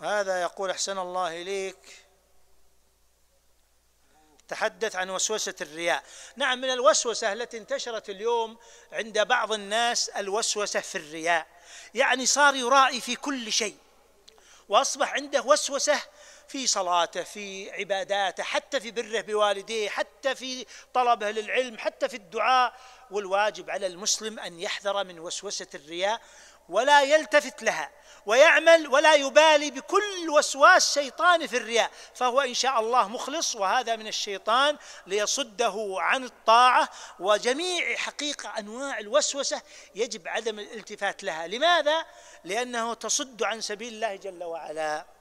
هذا يقول أحسن الله إليك تحدث عن وسوسة الرياء نعم من الوسوسة التي انتشرت اليوم عند بعض الناس الوسوسة في الرياء يعني صار يرائي في كل شيء وأصبح عنده وسوسة في صلاته في عباداته حتى في بره بوالديه حتى في طلبه للعلم حتى في الدعاء والواجب على المسلم أن يحذر من وسوسة الرياء ولا يلتفت لها ويعمل ولا يبالي بكل وسواس شيطان في الرياء فهو ان شاء الله مخلص وهذا من الشيطان ليصده عن الطاعه وجميع حقيقه انواع الوسوسه يجب عدم الالتفات لها لماذا لانه تصد عن سبيل الله جل وعلا